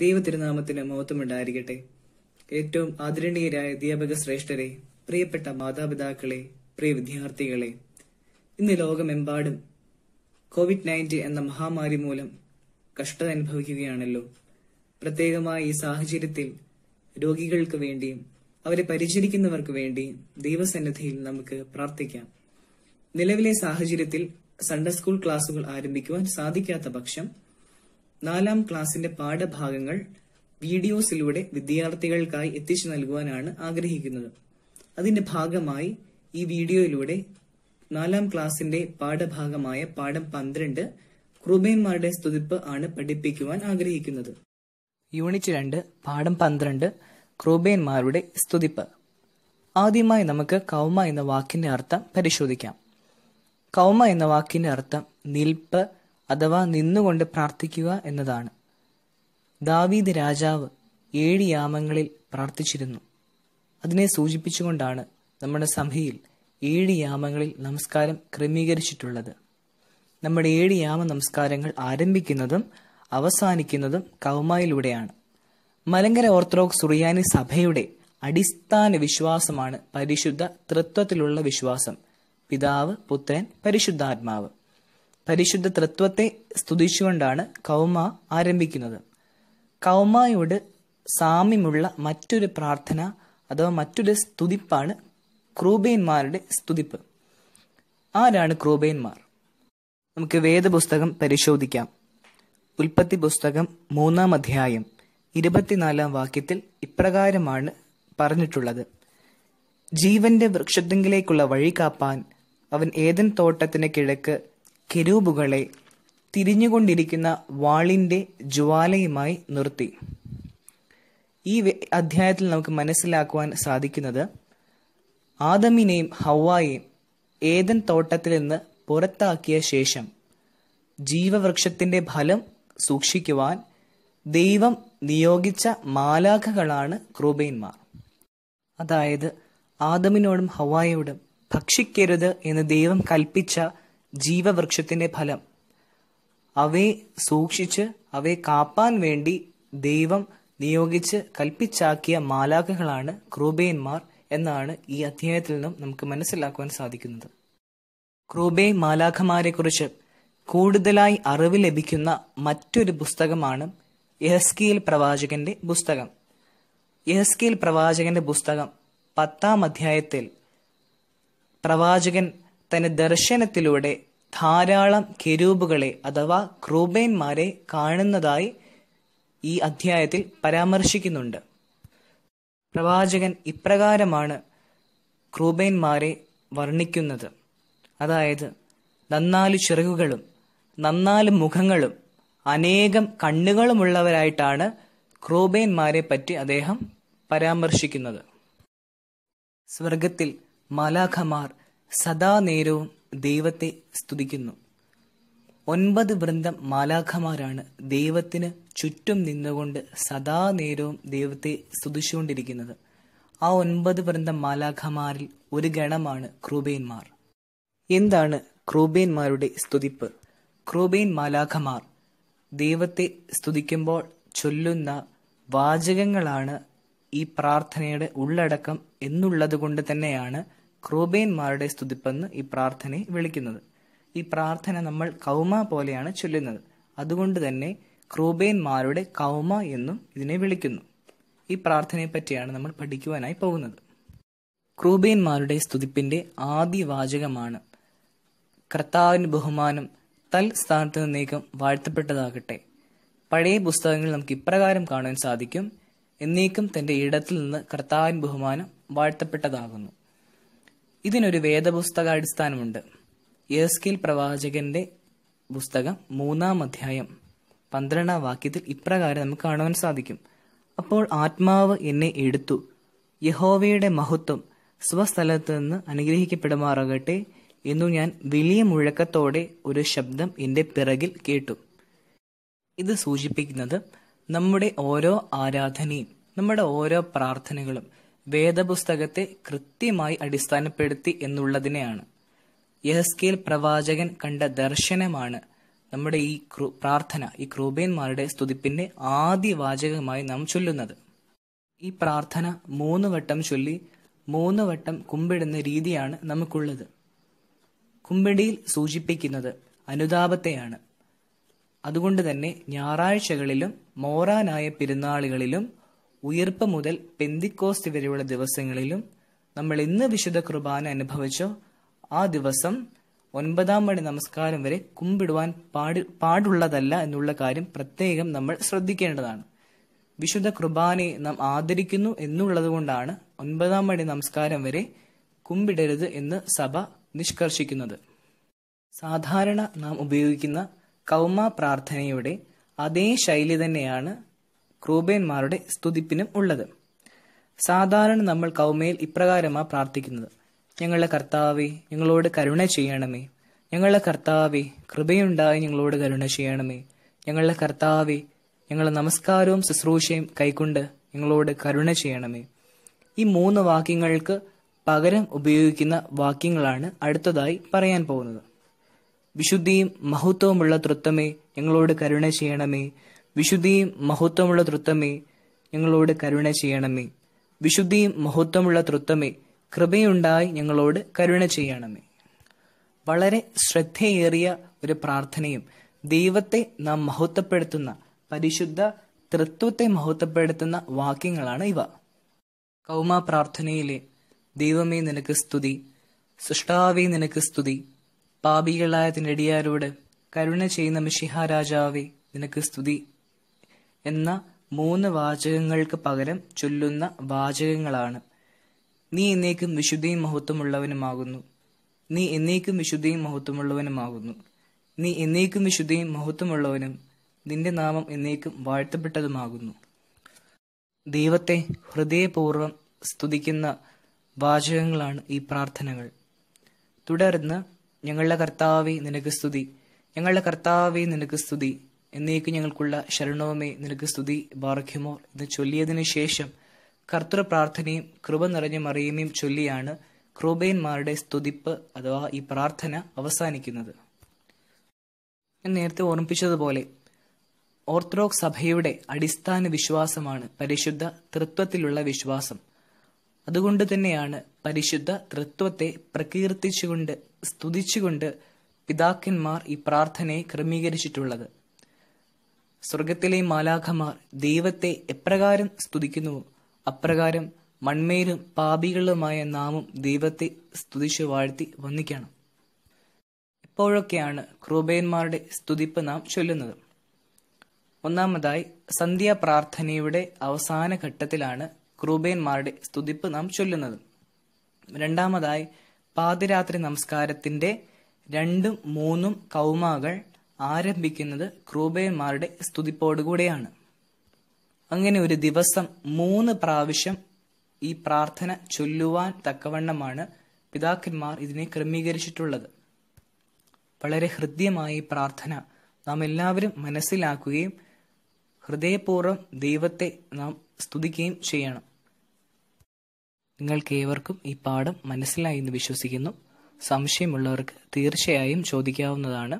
ദൈവതിരുനാമത്തിന് മഹത്വമുണ്ടായിരിക്കട്ടെ ഏറ്റവും ആദരണീയരായ അധ്യാപക ശ്രേഷ്ഠരെ പ്രിയപ്പെട്ട മാതാപിതാക്കളെ പ്രിയ വിദ്യാർത്ഥികളെ ഇന്ന് ലോകമെമ്പാടും കോവിഡ് നയൻറ്റീൻ എന്ന മഹാമാരി മൂലം കഷ്ടത അനുഭവിക്കുകയാണല്ലോ പ്രത്യേകമായ ഈ സാഹചര്യത്തിൽ രോഗികൾക്ക് വേണ്ടിയും അവരെ പരിചരിക്കുന്നവർക്ക് വേണ്ടിയും ദൈവസന്നിധിയിൽ നമുക്ക് പ്രാർത്ഥിക്കാം നിലവിലെ സാഹചര്യത്തിൽ സൺഡേ സ്കൂൾ ക്ലാസുകൾ ആരംഭിക്കുവാൻ സാധിക്കാത്ത പക്ഷം നാലാം ക്ലാസിന്റെ പാഠഭാഗങ്ങൾ വീഡിയോസിലൂടെ വിദ്യാർത്ഥികൾക്കായി എത്തിച്ചു നൽകുവാനാണ് ആഗ്രഹിക്കുന്നത് അതിന്റെ ഭാഗമായി ഈ വീഡിയോയിലൂടെ നാലാം ക്ലാസിന്റെ പാഠഭാഗമായ പാഠം പന്ത്രണ്ട് ക്രൂബേന്മാരുടെ സ്തുതിപ്പ് ആണ് പഠിപ്പിക്കുവാൻ ആഗ്രഹിക്കുന്നത് യൂണിറ്റ് രണ്ട് പാഠം പന്ത്രണ്ട് ക്രൂബേന്മാരുടെ സ്തുതിപ്പ് ആദ്യമായി നമുക്ക് കൗമ എന്ന വാക്കിന്റെ അർത്ഥം പരിശോധിക്കാം കൗമ എന്ന വാക്കിന്റെ അർത്ഥം നിൽപ്പ് അഥവാ നിന്നുകൊണ്ട് പ്രാർത്ഥിക്കുക എന്നതാണ് ദാവീദ് രാജാവ് ഏഴ് യാമങ്ങളിൽ പ്രാർത്ഥിച്ചിരുന്നു അതിനെ സൂചിപ്പിച്ചുകൊണ്ടാണ് നമ്മുടെ സഭയിൽ ഏഴ് യാമങ്ങളിൽ നമസ്കാരം ക്രമീകരിച്ചിട്ടുള്ളത് നമ്മുടെ ഏഴ് യാമ നമസ്കാരങ്ങൾ ആരംഭിക്കുന്നതും അവസാനിക്കുന്നതും കൗമായിലൂടെയാണ് മലങ്കര ഓർത്തഡോക്സ് സുറിയാനി സഭയുടെ അടിസ്ഥാന വിശ്വാസമാണ് പരിശുദ്ധ തൃത്വത്തിലുള്ള വിശ്വാസം പിതാവ് പുത്രൻ പരിശുദ്ധാത്മാവ് പരിശുദ്ധ തൃത്വത്തെ സ്തുതിച്ചുകൊണ്ടാണ് കൗമ ആരംഭിക്കുന്നത് കൗമയോട് സാമ്യമുള്ള മറ്റൊരു പ്രാർത്ഥന അഥവാ മറ്റൊരു സ്തുതിപ്പാണ് ക്രൂബേന്മാരുടെ സ്തുതിപ്പ് ആരാണ് ക്രൂബേന്മാർ നമുക്ക് വേദപുസ്തകം പരിശോധിക്കാം ഉൽപ്പത്തി പുസ്തകം മൂന്നാം അധ്യായം ഇരുപത്തിനാലാം വാക്യത്തിൽ ഇപ്രകാരമാണ് പറഞ്ഞിട്ടുള്ളത് ജീവന്റെ വൃക്ഷത്തിങ്കിലേക്കുള്ള വഴി കാപ്പാൻ അവൻ ഏതൻ തോട്ടത്തിന് കിഴക്ക് കെരൂബുകളെ തിരിഞ്ഞുകൊണ്ടിരിക്കുന്ന വാളിന്റെ ജ്വാലയുമായി നിർത്തി ഈ അധ്യായത്തിൽ നമുക്ക് മനസ്സിലാക്കുവാൻ സാധിക്കുന്നത് ആദമിനെയും ഹവായെയും ഏതൻ തോട്ടത്തിൽ നിന്ന് പുറത്താക്കിയ ശേഷം ജീവവൃക്ഷത്തിന്റെ ഫലം സൂക്ഷിക്കുവാൻ ദൈവം നിയോഗിച്ച മാലാഖകളാണ് ക്രൂബൈന്മാർ അതായത് ആദമിനോടും ഹവായോടും ഭക്ഷിക്കരുത് എന്ന് ദൈവം കൽപ്പിച്ച ജീവവൃക്ഷത്തിന്റെ ഫലം അവയെ സൂക്ഷിച്ച് അവയെ കാപ്പാൻ വേണ്ടി ദൈവം നിയോഗിച്ച് കൽപ്പിച്ചാക്കിയ മാലാഖകളാണ് ക്രൂബേന്മാർ എന്നാണ് ഈ അധ്യായത്തിൽ നിന്നും നമുക്ക് മനസ്സിലാക്കുവാൻ സാധിക്കുന്നത് ക്രൂബേ മാലാഖമാരെക്കുറിച്ച് കൂടുതലായി അറിവ് ലഭിക്കുന്ന മറ്റൊരു പുസ്തകമാണ് യഹസ്കിയിൽ പ്രവാചകന്റെ പുസ്തകം യഹസ്കിയിൽ പ്രവാചകന്റെ പുസ്തകം പത്താം അധ്യായത്തിൽ പ്രവാചകൻ തന്റെ ദർശനത്തിലൂടെ ധാരാളം കെരൂബുകളെ അഥവാ ക്രൂബേന്മാരെ കാണുന്നതായി ഈ അധ്യായത്തിൽ പരാമർശിക്കുന്നുണ്ട് പ്രവാചകൻ ഇപ്രകാരമാണ് ക്രൂബേന്മാരെ വർണ്ണിക്കുന്നത് അതായത് നന്നാല് ചിറകുകളും നന്നാല് മുഖങ്ങളും അനേകം കണ്ണുകളുമുള്ളവരായിട്ടാണ് ക്രൂബേന്മാരെ പറ്റി അദ്ദേഹം പരാമർശിക്കുന്നത് സ്വർഗത്തിൽ മാലാഖമാർ സദാ നേരവും ദൈവത്തെ സ്തുതിക്കുന്നു ഒൻപത് വൃന്ദം മാലാഖമാരാണ് ദൈവത്തിന് ചുറ്റും നിന്നുകൊണ്ട് സദാ നേരവും ദൈവത്തെ സ്തുതിച്ചുകൊണ്ടിരിക്കുന്നത് ആ ഒൻപത് വൃന്ദം മാലാഖമാരിൽ ഒരു ഗണമാണ് ക്രൂബേന്മാർ എന്താണ് ക്രൂബേന്മാരുടെ സ്തുതിപ്പ് ക്രൂബേൻ മാലാഖമാർ ദൈവത്തെ സ്തുതിക്കുമ്പോൾ ചൊല്ലുന്ന വാചകങ്ങളാണ് ഈ പ്രാർത്ഥനയുടെ ഉള്ളടക്കം എന്നുള്ളത് കൊണ്ട് തന്നെയാണ് ക്രൂബേന്മാരുടെ സ്തുതിപ്പെന്ന് ഈ പ്രാർത്ഥനയെ വിളിക്കുന്നത് ഈ പ്രാർത്ഥന നമ്മൾ കൗമ പോലെയാണ് ചൊല്ലുന്നത് അതുകൊണ്ട് തന്നെ ക്രൂബേന്മാരുടെ കൗമ എന്നും ഇതിനെ വിളിക്കുന്നു ഈ പ്രാർത്ഥനയെ പറ്റിയാണ് നമ്മൾ പഠിക്കുവാനായി പോകുന്നത് ക്രൂബേന്മാരുടെ സ്തുതിപ്പിന്റെ ആദ്യ വാചകമാണ് കർത്താവിന് ബഹുമാനം തൽ സ്ഥാനത്ത് നിന്നേക്കും വാഴ്ത്തപ്പെട്ടതാകട്ടെ പഴയ പുസ്തകങ്ങളിൽ നമുക്ക് ഇപ്രകാരം കാണുവാൻ സാധിക്കും എന്നേക്കും തന്റെ ഇടത്തിൽ നിന്ന് കർത്താവിൻ ബഹുമാനം വാഴ്ത്തപ്പെട്ടതാകുന്നു ഇതിനൊരു വേദപുസ്തകാടിസ്ഥാനമുണ്ട് യേസ്കിൽ പ്രവാചകന്റെ പുസ്തകം മൂന്നാം അധ്യായം പന്ത്രണ്ടാം വാക്യത്തിൽ ഇപ്രകാരം നമുക്ക് കാണുവാൻ സാധിക്കും അപ്പോൾ ആത്മാവ് എന്നെ എടുത്തു യഹോവയുടെ മഹത്വം സ്വസ്ഥലത്ത് നിന്ന് അനുഗ്രഹിക്കപ്പെടുമാറാകട്ടെ എന്നു ഞാൻ വലിയ മുഴക്കത്തോടെ ഒരു ശബ്ദം എൻ്റെ പിറകിൽ കേട്ടു ഇത് സൂചിപ്പിക്കുന്നത് നമ്മുടെ ഓരോ ആരാധനയും നമ്മുടെ ഓരോ പ്രാർത്ഥനകളും വേദപുസ്തകത്തെ കൃത്യമായി അടിസ്ഥാനപ്പെടുത്തി എന്നുള്ളതിനെയാണ് യഹസ്കേൽ പ്രവാചകൻ കണ്ട ദർശനമാണ് നമ്മുടെ ഈ പ്രാർത്ഥന ഈ ക്രൂബേന്മാരുടെ സ്തുതിപ്പിന്റെ ആദ്യ വാചകമായി നാം ചൊല്ലുന്നത് ഈ പ്രാർത്ഥന മൂന്ന് വട്ടം ചൊല്ലി മൂന്ന് വട്ടം കുമ്പിടുന്ന രീതിയാണ് നമുക്കുള്ളത് കുമ്പിടിയിൽ സൂചിപ്പിക്കുന്നത് അനുതാപത്തെയാണ് അതുകൊണ്ട് തന്നെ ഞായറാഴ്ചകളിലും മോറാനായ പെരുന്നാളുകളിലും ഉയർപ്പ് മുതൽ പെന്തിക്കോസ്റ്റ് വരെയുള്ള ദിവസങ്ങളിലും നമ്മൾ ഇന്ന് വിശുദ്ധ കുർബാന അനുഭവിച്ചോ ആ ദിവസം ഒൻപതാം മണി നമസ്കാരം വരെ കുമ്പിടുവാൻ പാടി പാടുള്ളതല്ല എന്നുള്ള കാര്യം പ്രത്യേകം നമ്മൾ ശ്രദ്ധിക്കേണ്ടതാണ് വിശുദ്ധ കുർബാനയെ നാം ആദരിക്കുന്നു എന്നുള്ളതുകൊണ്ടാണ് ഒൻപതാം മണി നമസ്കാരം വരെ കുമ്പിടരുത് എന്ന് സഭ നിഷ്കർഷിക്കുന്നത് സാധാരണ നാം ഉപയോഗിക്കുന്ന കൗമ പ്രാർത്ഥനയുടെ അതേ ശൈലി തന്നെയാണ് ക്രൂബേന്മാരുടെ സ്തുതിപ്പിനും ഉള്ളത് സാധാരണ നമ്മൾ കൗമയിൽ ഇപ്രകാരമാണ് പ്രാർത്ഥിക്കുന്നത് ഞങ്ങളുടെ കർത്താവെ ഞങ്ങളോട് കരുണ ചെയ്യണമേ ഞങ്ങളുടെ കർത്താവെ കൃപയുണ്ടായി ഞങ്ങളോട് കരുണ ചെയ്യണമേ ഞങ്ങളുടെ കർത്താവെ ഞങ്ങളുടെ നമസ്കാരവും ശുശ്രൂഷയും കൈക്കൊണ്ട് ഞങ്ങളോട് കരുണ ചെയ്യണമേ ഈ മൂന്ന് വാക്യങ്ങൾക്ക് പകരം ഉപയോഗിക്കുന്ന വാക്യങ്ങളാണ് അടുത്തതായി പറയാൻ പോകുന്നത് വിശുദ്ധിയും മഹത്വവുമുള്ള തൃത്വമേ ഞങ്ങളോട് കരുണ ചെയ്യണമേ വിശുദ്ധിയും മഹത്വമുള്ള തൃത്വമേ ഞങ്ങളോട് കരുണ ചെയ്യണമേ വിശുദ്ധിയും മഹത്വമുള്ള തൃത്വമേ കൃപയുണ്ടായി ഞങ്ങളോട് കരുണ ചെയ്യണമേ വളരെ ശ്രദ്ധയേറിയ ഒരു പ്രാർത്ഥനയും ദൈവത്തെ നാം മഹത്വപ്പെടുത്തുന്ന പരിശുദ്ധ തൃത്വത്തെ മഹത്വപ്പെടുത്തുന്ന വാക്യങ്ങളാണ് ഇവ കൗമ പ്രാർത്ഥനയിലെ ദൈവമേ നിനക്ക് സ്തുതി സൃഷ്ടാവേ നിനക്ക് സ്തുതി പാപികളായ തിനടിയാരോട് കരുണ ചെയ്യുന്ന മിഷിഹാ രാജാവേ നിനക്ക് സ്തുതി എന്ന മൂന്ന് വാചകങ്ങൾക്ക് പകരം ചൊല്ലുന്ന വാചകങ്ങളാണ് നീ എന്നേക്കും വിശുദ്ധിയും മഹത്വമുള്ളവനുമാകുന്നു നീ എന്നേക്കും വിശുദ്ധിയും മഹത്വമുള്ളവനുമാകുന്നു നീ എന്നേക്കും വിശുദ്ധിയും മഹത്വമുള്ളവനും നിന്റെ നാമം എന്നേക്കും വാഴ്ത്തപ്പെട്ടതുമാകുന്നു ദൈവത്തെ ഹൃദയപൂർവ്വം സ്തുതിക്കുന്ന വാചകങ്ങളാണ് ഈ പ്രാർത്ഥനകൾ തുടർന്ന് ഞങ്ങളുടെ കർത്താവെ നിനക്ക് സ്തുതി ഞങ്ങളുടെ കർത്താവെ നിനക്ക് സ്തുതി എന്നേക്ക് ഞങ്ങൾക്കുള്ള ശരണവുമേ നിനക്ക് സ്തുതി ബാർഖ്യമോർ എന്ന് ചൊല്ലിയതിനു ശേഷം കർത്തൃ പ്രാർത്ഥനയും കൃപ നിറഞ്ഞ മറിയമയും ചൊല്ലിയാണ് ക്രൂബൈന്മാരുടെ സ്തുതിപ്പ് അഥവാ ഈ പ്രാർത്ഥന അവസാനിക്കുന്നത് ഞാൻ നേരത്തെ ഓർമ്മിപ്പിച്ചതുപോലെ ഓർത്തഡോക്സ് സഭയുടെ അടിസ്ഥാന വിശ്വാസമാണ് പരിശുദ്ധ തൃത്വത്തിലുള്ള വിശ്വാസം അതുകൊണ്ട് തന്നെയാണ് പരിശുദ്ധ തൃത്വത്തെ പ്രകീർത്തിച്ചുകൊണ്ട് സ്തുതിച്ചുകൊണ്ട് പിതാക്കന്മാർ ഈ പ്രാർത്ഥനയെ ക്രമീകരിച്ചിട്ടുള്ളത് സ്വർഗത്തിലെ മാലാഖമാർ ദൈവത്തെ എപ്രകാരം സ്തുതിക്കുന്നുവോ അപ്രകാരം മൺമേരും പാപികളുമായ നാമും ദൈവത്തെ സ്തുതിച്ചു വാഴ്ത്തി വന്നിക്കണം ഇപ്പോഴൊക്കെയാണ് ക്രൂബയന്മാരുടെ സ്തുതിപ്പ് നാം ചൊല്ലുന്നത് ഒന്നാമതായി സന്ധ്യാ പ്രാർത്ഥനയുടെ അവസാന ഘട്ടത്തിലാണ് ക്രൂബയന്മാരുടെ സ്തുതിപ്പ് നാം ചൊല്ലുന്നത് രണ്ടാമതായി പാതിരാത്രി നമസ്കാരത്തിന്റെ രണ്ടും മൂന്നും കൗമാകൾ ആരംഭിക്കുന്നത് ക്രൂബയന്മാരുടെ സ്തുതിപ്പോടുകൂടെയാണ് അങ്ങനെ ഒരു ദിവസം മൂന്ന് പ്രാവശ്യം ഈ പ്രാർത്ഥന ചൊല്ലുവാൻ തക്കവണ്ണമാണ് പിതാക്കന്മാർ ഇതിനെ ക്രമീകരിച്ചിട്ടുള്ളത് വളരെ ഹൃദ്യമായ ഈ പ്രാർത്ഥന നാം എല്ലാവരും മനസ്സിലാക്കുകയും ഹൃദയപൂർവ്വം ദൈവത്തെ നാം സ്തുതിക്കുകയും ചെയ്യണം നിങ്ങൾക്ക് ഏവർക്കും ഈ പാഠം മനസ്സിലായി എന്ന് വിശ്വസിക്കുന്നു സംശയമുള്ളവർക്ക് തീർച്ചയായും ചോദിക്കാവുന്നതാണ്